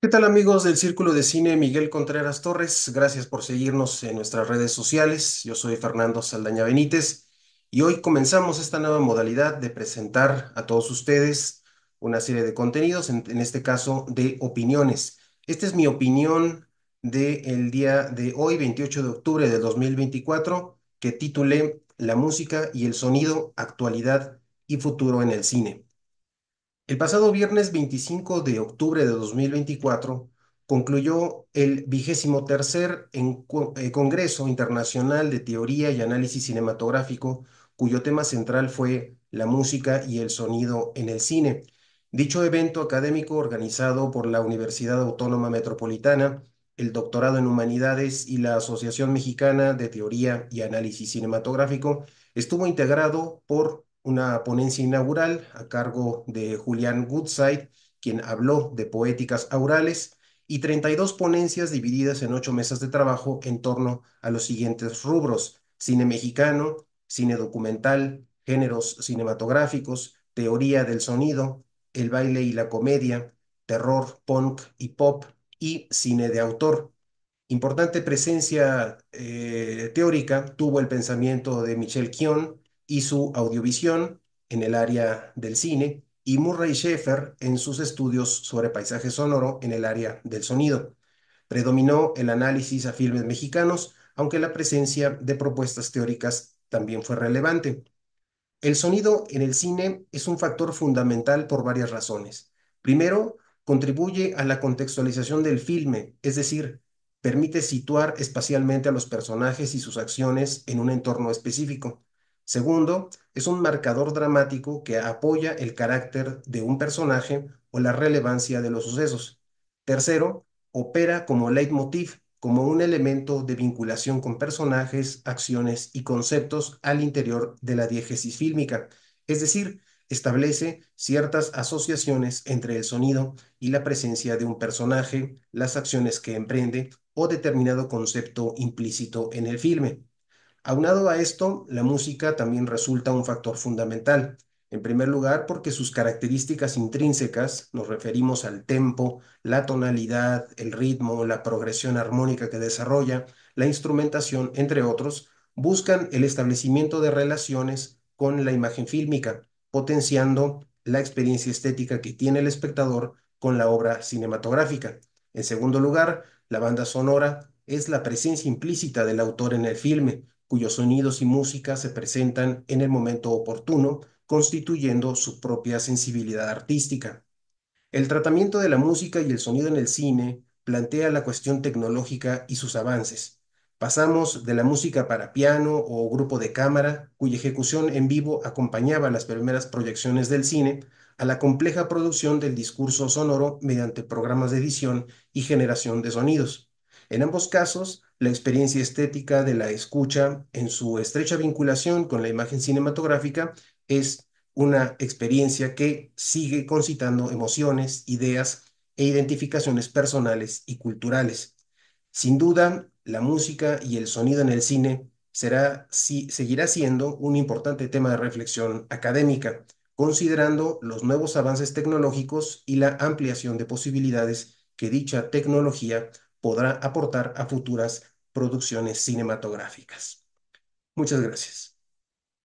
¿Qué tal amigos del Círculo de Cine Miguel Contreras Torres? Gracias por seguirnos en nuestras redes sociales. Yo soy Fernando Saldaña Benítez y hoy comenzamos esta nueva modalidad de presentar a todos ustedes una serie de contenidos, en, este caso de opiniones. Esta es mi opinión del día de hoy, 28 de octubre de 2024, que titulé La música y el sonido, actualidad y futuro en el cine. El pasado viernes 25 de octubre de 2024 concluyó el vigésimo tercer eh, Congreso Internacional de Teoría y Análisis Cinematográfico, cuyo tema central fue la música y el sonido en el cine. Dicho evento académico organizado por la Universidad Autónoma Metropolitana, el Doctorado en Humanidades y la Asociación Mexicana de Teoría y Análisis Cinematográfico estuvo integrado por una ponencia inaugural a cargo de Julián Goodside, quien habló de poéticas aurales, y 32 ponencias divididas en ocho mesas de trabajo en torno a los siguientes rubros, cine mexicano, cine documental, géneros cinematográficos, teoría del sonido, el baile y la comedia, terror, punk y pop, y cine de autor. Importante presencia eh, teórica tuvo el pensamiento de Michel Kion, y su audiovisión en el área del cine y Murray Schaeffer en sus estudios sobre paisaje sonoro en el área del sonido. Predominó el análisis a filmes mexicanos, aunque la presencia de propuestas teóricas también fue relevante. El sonido en el cine es un factor fundamental por varias razones. Primero, contribuye a la contextualización del filme, es decir, permite situar espacialmente a los personajes y sus acciones en un entorno específico. Segundo, es un marcador dramático que apoya el carácter de un personaje o la relevancia de los sucesos. Tercero, opera como leitmotiv, como un elemento de vinculación con personajes, acciones y conceptos al interior de la diégesis fílmica, es decir, establece ciertas asociaciones entre el sonido y la presencia de un personaje, las acciones que emprende o determinado concepto implícito en el filme. Aunado a esto, la música también resulta un factor fundamental. En primer lugar, porque sus características intrínsecas, nos referimos al tempo, la tonalidad, el ritmo, la progresión armónica que desarrolla, la instrumentación, entre otros, buscan el establecimiento de relaciones con la imagen fílmica, potenciando la experiencia estética que tiene el espectador con la obra cinematográfica. En segundo lugar, la banda sonora es la presencia implícita del autor en el filme, cuyos sonidos y música se presentan en el momento oportuno, constituyendo su propia sensibilidad artística. El tratamiento de la música y el sonido en el cine plantea la cuestión tecnológica y sus avances. Pasamos de la música para piano o grupo de cámara, cuya ejecución en vivo acompañaba las primeras proyecciones del cine, a la compleja producción del discurso sonoro mediante programas de edición y generación de sonidos. En ambos casos, la experiencia estética de la escucha en su estrecha vinculación con la imagen cinematográfica es una experiencia que sigue concitando emociones, ideas e identificaciones personales y culturales. Sin duda, la música y el sonido en el cine será, seguirá siendo un importante tema de reflexión académica, considerando los nuevos avances tecnológicos y la ampliación de posibilidades que dicha tecnología podrá aportar a futuras producciones cinematográficas. Muchas gracias.